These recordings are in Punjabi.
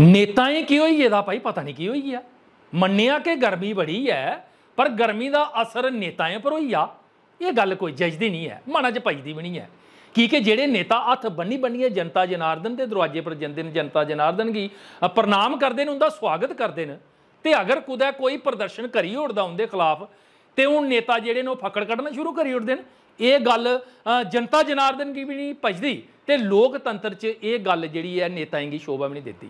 ਨੇਤਾਏ ਕੀ ਹੋਈ ਇਹਦਾ ਭਾਈ ਪਤਾ ਨਹੀਂ ਕੀ ਹੋਈ ਆ ਮੰਨਿਆ ਕਿ ਗਰਮੀ ਬੜੀ ਹੈ ਪਰ ਗਰਮੀ ਦਾ ਅਸਰ ਨੇਤਾਏ ਪਰ ਹੋਈ ਆ ਇਹ ਗੱਲ ਕੋਈ ਜਜਦੀ ਨਹੀਂ ਹੈ ਮਾਣਾ ਚ ਪਈਦੀ ਵੀ ਨਹੀਂ ਹੈ ਕੀ ਕਿ ਜਿਹੜੇ ਨੇਤਾ ਹੱਥ ਬੰਨੀ ਬੰਨੀਏ ਜਨਤਾ ਜਨਾਰਦਨ ਦੇ ਦਰਵਾਜ਼ੇ ਪਰ ਜਾਂਦੇ ਨੇ ਜਨਤਾ ਜਨਾਰਦਨ ਕੀ ਪ੍ਰਣਾਮ ਕਰਦੇ ਨੇ ਉਹਦਾ ਸਵਾਗਤ ਕਰਦੇ ਨੇ ਤੇ ਅਗਰ ਕੁਦਾ ਕੋਈ ਪ੍ਰਦਰਸ਼ਨ ਕਰੀ ਉੜਦਾ ਉਹਦੇ ਖਿਲਾਫ ਤੇ ਉਹ ਨੇਤਾ ਜਿਹੜੇ ਨੇ ਉਹ ਫੱਕੜ ਕੱਢਣਾ ਸ਼ੁਰੂ ਕਰੀ ਉੜਦੇ ਨੇ ਇਹ ਗੱਲ ਜਨਤਾ ਜਨਾਰਦਨ ਕੀ ਵੀ ਨਹੀਂ ਭਜਦੀ ਤੇ ਲੋਕਤੰਤਰ 'ਚ ਇਹ ਗੱਲ ਜਿਹੜੀ ਹੈ ਨੇਤਾਏਂ ਦੀ ਸ਼ੋਭਾ ਵੀ ਨਹੀਂ ਦਿੱਤੀ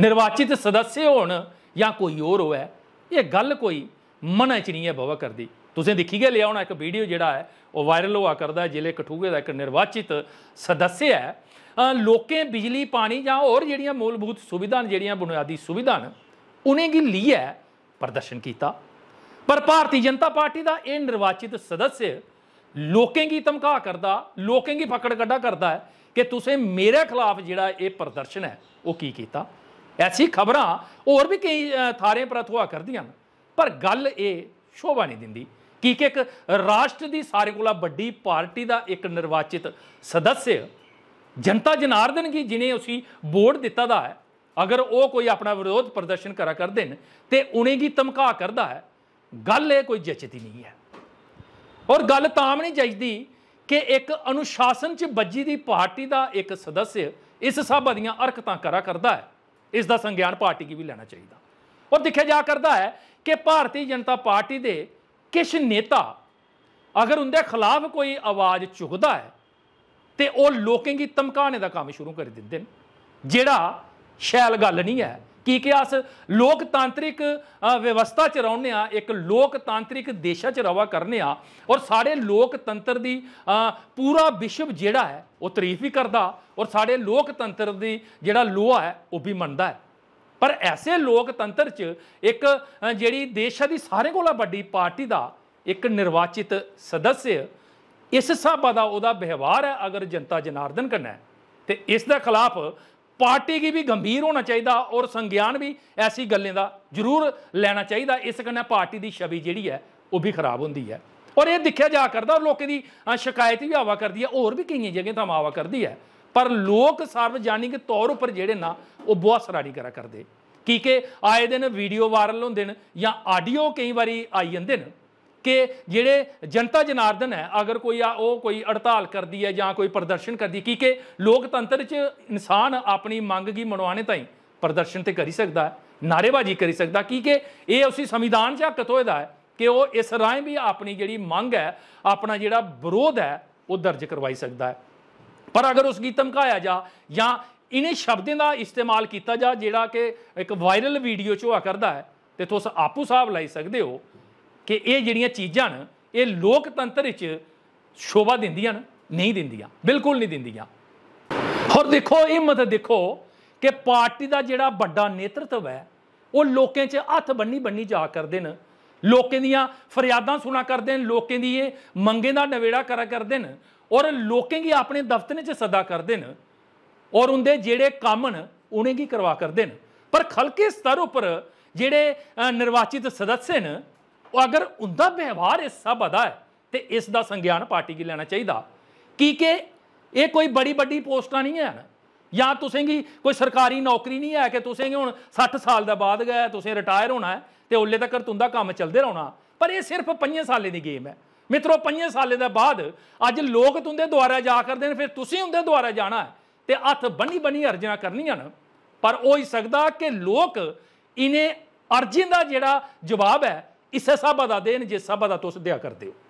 ਨਿਰਵਾਚਿਤ सदस्य ਹੋਣ ਜਾਂ ਕੋਈ ਹੋਰ ਹੋਵੇ ਇਹ ਗੱਲ ਕੋਈ ਮਨ 'ਚ ਨਹੀਂ ਹੈ ਬਵਾ ਕਰਦੀ ਤੁਸੀਂ ਦੇਖੀ ਗਏ ਲਿਆ ਹੋਣਾ ਇੱਕ ਵੀਡੀਓ ਜਿਹੜਾ ਹੈ ਉਹ ਵਾਇਰਲ ਹੋਆ ਕਰਦਾ ਜ਼ਿਲ੍ਹੇ ਕਠੂਗੇ ਦਾ ਇੱਕ ਨਿਰਵਾਚਿਤ ਸਦੱਸਿਆ ਹੈ ਲੋਕੇ ਬਿਜਲੀ ਪਾਣੀ ਜਾਂ ਹੋਰ ਜਿਹੜੀਆਂ ਮੂਲਭੂਤ ਸੁਵਿਧਾਵਾਂ ਜਿਹੜੀਆਂ ਬੁਨਿਆਦੀ ਸੁਵਿਧਾਵਾਂ ਉਹਨੇ ਕੀ ਲਈ ਹੈ ਪ੍ਰਦਰਸ਼ਨ ਕੀਤਾ ਪਰ ਭਾਰਤੀ ਜਨਤਾ ਪਾਰਟੀ ਦਾ ਇਹ ਨਿਰਵਾਚਿਤ ਸਦੱਸਿਆ ਲੋਕਾਂ ਕੀ ਧਮਕਾ ਕਰਦਾ ਲੋਕਾਂ ਕੀ ਫਕੜ ਕੱਢਾ ਕਰਦਾ ਹੈ ਕਿ ਤੁਸੀਂ ਮੇਰੇ ਖਿਲਾਫ ਜਿਹੜਾ ਇਹ ਪ੍ਰਦਰਸ਼ਨ ਹੈ ਉਹ ਕੀ ਕੀਤਾ ਐਸੀ ਖਬਰਾਂ ਹੋਰ ਵੀ ਕਈ ਥਾਰੇ ਪ੍ਰਤ ਕਰਦੀਆਂ ਪਰ ਗੱਲ ਇਹ ਸ਼ੋਭਾ ਨਹੀਂ ਦਿੰਦੀ ਕਿ ਕਿ ਇੱਕ ਰਾਸ਼ਟਰ ਦੀ ਸਾਰੇ ਕੋਲਾ ਵੱਡੀ ਪਾਰਟੀ ਦਾ ਇੱਕ ਨਿਰਵਾਚਿਤ ਸਦੱਸ ਜਨਤਾ ਜਨਾਰਦਨ ਕੀ ਜਿਨੇ ਉਸੀ ਵੋਟ ਦਿੱਤਾ ਦਾ ਹੈ ਅਗਰ ਉਹ ਕੋਈ ਆਪਣਾ ਵਿਰੋਧ ਪ੍ਰਦਰਸ਼ਨ ਕਰਾ ਕਰਦੇ ਨੇ ਤੇ ਉਹਨੇ ਕੀ ਧਮਕਾ ਕਰਦਾ ਹੈ ਗੱਲ ਇਹ ਕੋਈ ਜਚਦੀ ਨਹੀਂ ਹੈ ਔਰ ਗੱਲ ਤਾਂ ਨਹੀਂ ਜਚਦੀ ਕਿ ਇੱਕ ਅਨੁਸ਼ਾਸਨ 'ਚ ਬੱਜੀ ਦੀ ਪਾਰਟੀ ਦਾ ਇੱਕ ਸਦੱਸ ਇਸ ਸਭ ਦੀਆਂ ਹਰਕਤਾਂ ਕਰਾ ਕਰਦਾ ਹੈ ਇਸ ਦਾ ਸੰਗਿਆਨ ਪਾਰਟੀ ਕੀ ਵੀ ਲੈਣਾ ਚਾਹੀਦਾ ਔਰ ਦਿਖਿਆ ਜਾ ਕਰਦਾ ਹੈ ਕਿ ਭਾਰਤੀ ਜਨਤਾ ਪਾਰਟੀ ਦੇ ਕਿਛ ਨੇਤਾ ਅਗਰ ਉਹਦੇ ਖਿਲਾਫ ਕੋਈ ਆਵਾਜ਼ ਚੁਗਦਾ ਹੈ ਤੇ ਉਹ ਲੋਕਾਂ ਦੀ ਤਮਕਾਣੇ ਦਾ ਕੰਮ ਸ਼ੁਰੂ ਕਰ ਦਿੰਦੇ ਨੇ ਜਿਹੜਾ ਸ਼ੈਲ ਗੱਲ ਨਹੀਂ ਹੈ ਕੀ ਕਿ ਅਸ ਲੋਕਤਾਂਤਰਿਕ ਵਿਵਸਥਾ ਚ ਰਹਨੇ ਆ ਇੱਕ ਲੋਕਤਾਂਤਰਿਕ ਦੇਸ਼ਾ ਚ ਰਵਾ ਕਰਨੇ ਆ ਔਰ ਸਾਡੇ ਲੋਕਤੰਤਰ ਦੀ ਪੂਰਾ ਵਿਸ਼ਵ ਜਿਹੜਾ ਹੈ ਉਹ ਤਾਰੀਫ ਵੀ ਕਰਦਾ ਔਰ ਸਾਡੇ ਲੋਕਤੰਤਰ ਦੀ ਜਿਹੜਾ ਲੋਹਾ ਹੈ ਉਹ ਵੀ ਮੰਨਦਾ ਹੈ ਪਰ ਐਸੇ ਲੋਕਤੰਤਰ 'ਚ ਇੱਕ ਜਿਹੜੀ ਦੇਸ਼ਾ ਦੀ ਸਾਰੇ ਕੋਲਾ ਵੱਡੀ ਪਾਰਟੀ ਦਾ ਇੱਕ ਨਿਰਵਾਚਿਤ ਸਦੱਸ ਇਸ ਸਾਬਾ ਦਾ ਉਹਦਾ ਵਿਵਹਾਰ ਹੈ ਅਗਰ ਜਨਤਾ ਜਨਾਰਦਨ ਕਰਨਾ ਹੈ ਤੇ ਇਸ ਦੇ ਖਿਲਾਫ ਪਾਰਟੀ ਕੀ ਵੀ ਗੰਭੀਰ ਹੋਣਾ ਚਾਹੀਦਾ ਔਰ ਸੰਗਿਆਨ ਵੀ ਐਸੀ ਗੱਲਾਂ ਦਾ ਜ਼ਰੂਰ ਲੈਣਾ ਚਾਹੀਦਾ ਇਸ ਕੰਨੇ ਪਾਰਟੀ ਦੀ ਛਵੀ ਜਿਹੜੀ ਹੈ ਉਹ ਵੀ ਖਰਾਬ ਹੁੰਦੀ ਹੈ ਔਰ ਇਹ ਦਿਖਿਆ ਜਾ ਕਰਦਾ ਲੋਕਾਂ ਦੀ ਸ਼ਿਕਾਇਤ ਵੀ ਆਵਾ ਕਰਦੀ ਹੈ ਔਰ ਵੀ ਕਈਆਂ ਜਗ੍ਹਾ ਤੋਂ ਆਵਾ ਕਰਦੀ ਹੈ ਪਰ ਲੋਕ ਸਰਵਜਾਨੀਕ ਤੌਰ ਉੱਪਰ ਜਿਹੜੇ ਨਾ ਉਹ ਬਹੁਤ ਸਰਾਰੀ ਕਰਾ ਕਰਦੇ ਕੀ ਕਿ ਆਏ ਦਿਨ ਵੀਡੀਓ ਵਾਇਰਲ ਹੁੰਦੇ ਨੇ ਜਾਂ ਆਡੀਓ ਕਈ ਵਾਰੀ ਆਈ ਜਾਂਦੇ ਨੇ ਕਿ ਜਿਹੜੇ ਜਨਤਾ ਜਨਾਰਦਨ ਹੈ ਅਗਰ ਕੋਈ ਆ ਉਹ ਕੋਈ ਹੜਤਾਲ ਕਰਦੀ ਹੈ ਜਾਂ ਕੋਈ ਪ੍ਰਦਰਸ਼ਨ ਕਰਦੀ ਕੀ ਕਿ ਲੋਕਤੰਤਰ 'ਚ ਇਨਸਾਨ ਆਪਣੀ ਮੰਗ ਕੀ ਮਨਵਾਣੇ ਤਾਈਂ ਪ੍ਰਦਰਸ਼ਨ ਤੇ ਕਰੀ ਸਕਦਾ ਹੈ ਨਾਰੇਬਾਜ਼ੀ ਕਰੀ ਸਕਦਾ ਕਿ ਕਿ ਇਹ ਉਸੇ ਸੰਵਿਧਾਨ 'ਚ ਹੱਕ ਤੋਇਦਾ ਹੈ ਕਿ ਉਹ ਇਸ ਰਾਏ ਵੀ ਆਪਣੀ ਜਿਹੜੀ ਮੰਗ ਹੈ ਆਪਣਾ ਜਿਹੜਾ ਵਿਰੋਧ ਹੈ ਉਹ ਦਰਜ ਕਰਵਾਈ ਸਕਦਾ ਹੈ ਪਰ ਅਗਰ ਉਸ ਗੀਤ ਧਮਕਾਇਆ ਜਾ ਜਾਂ ਇਨੇ ਸ਼ਬਦਾਂ ਦਾ ਇਸਤੇਮਾਲ ਕੀਤਾ ਜਾ ਜਿਹੜਾ ਕਿ ਇੱਕ ਵਾਇਰਲ ਵੀਡੀਓ 'ਚ ਹੋਆ ਕਰਦਾ ਹੈ ਤੇ ਤੁਸੀਂ ਆਪੂ ਸਾਹਿਬ ਲਈ ਸਕਦੇ ਹੋ ਕਿ ਇਹ ਜਿਹੜੀਆਂ ਚੀਜ਼ਾਂ ਨੇ ਇਹ ਲੋਕਤੰਤਰ ਵਿੱਚ ਸ਼ੋਭਾ ਦਿੰਦੀਆਂ ਹਨ ਨਹੀਂ ਦਿੰਦੀਆਂ ਬਿਲਕੁਲ ਨਹੀਂ ਦਿੰਦੀਆਂ ਹੋਰ ਦੇਖੋ ਇਹ ਮਤ ਦੇਖੋ ਕਿ ਪਾਰਟੀ ਦਾ ਜਿਹੜਾ ਵੱਡਾ ਨੇਤਰਤਵ ਹੈ ਉਹ ਲੋਕਾਂ 'ਚ ਹੱਥ ਬੰਨੀ ਬੰਨੀ ਜਾ ਕਰਦੇ ਨੇ ਲੋਕਾਂ ਦੀਆਂ ਫਰਿਆਦਾਂ ਸੁਣਾ ਕਰਦੇ ਨੇ ਲੋਕਾਂ ਦੀ ਇਹ ਮੰਗੇ ਦਾ ਨਵੇੜਾ ਕਰਾ ਕਰਦੇ ਨੇ ਔਰ ਲੋਕਾਂ ਕੀ ਆਪਣੇ ਦਫ਼ਤਰ 'ਚ ਸਦਾ ਕਰਦੇ ਨੇ ਔਰ ਉਹਦੇ ਜਿਹੜੇ ਕੰਮ ਨੇ ਉਹਨੇ ਕੀ ਕਰਵਾ ਕਰਦੇ ਨੇ ਪਰ ਖਲਕੇ ਸਤਰ ਉੱਪਰ ਜਿਹੜੇ ਨਿਰਵਾਚਿਤ ਸਦੱਸਯ ਨੇ ਉਹ ਅਗਰ ਉਹਦਾ ਵਿਵਹਾਰ ਇਸ ਸਭ ਅਦਾ ਹੈ ਤੇ ਇਸ ਦਾ ਸੰਗਿਆਨ ਪਾਰਟੀ ਕੀ ਲੈਣਾ ਚਾਹੀਦਾ कि ਕਿ ਇਹ ਕੋਈ ਬੜੀ ਵੱਡੀ ਪੋਸਟਾਂ ਨਹੀਂ ਹੈ ਜਾਂ ਤੁਸੀਂ ਕੀ ਕੋਈ ਸਰਕਾਰੀ ਨੌਕਰੀ ਨਹੀਂ ਹੈ ਕਿ ਤੁਸੀਂ ਹੁਣ 60 ਸਾਲ ਦਾ ਬਾਅਦ ਗਏ ਤੁਸੀਂ ਰਿਟਾਇਰ ਹੋਣਾ ਤੇ ਉੱਲੇ ਤੱਕ ਤੁੰਦਾ ਕੰਮ ਚੱਲਦੇ ਰਹਿਣਾ ਪਰ ਇਹ ਸਿਰਫ 5 ਸਾਲੇ ਦੀ ਗੇਮ ਹੈ ਮਿੱਤਰੋ 5 ਸਾਲੇ ਦਾ ਬਾਅਦ ਅੱਜ ਲੋਕ ਤੁੰਦੇ ਦੁਆਰਾ ਜਾ ਕਰਦੇ ਨੇ ਫਿਰ ਤੁਸੀਂ ਹੁੰਦੇ ਦੁਆਰਾ ਜਾਣਾ ਤੇ ਹੱਥ ਬੰਨੀ ਬੰਨੀ ਅਰਜ਼ੀਆਂ ਕਰਨੀਆਂ ਨਾ ਪਰ ਉਹ ਹੀ ਸਕਦਾ ਕਿ ਲੋਕ ਇਨੇ ਅਰਜ਼ੀ ਦਾ ਜਿਹੜਾ ਜਵਾਬ ਹੈ ਇਸੇ ਸਭਾ ਦਾ ਦੇਣ ਜੇ ਸਭਾ ਦਾ ਤੁਸੀਂ ਦਿਆ ਕਰਦੇ ਹੋ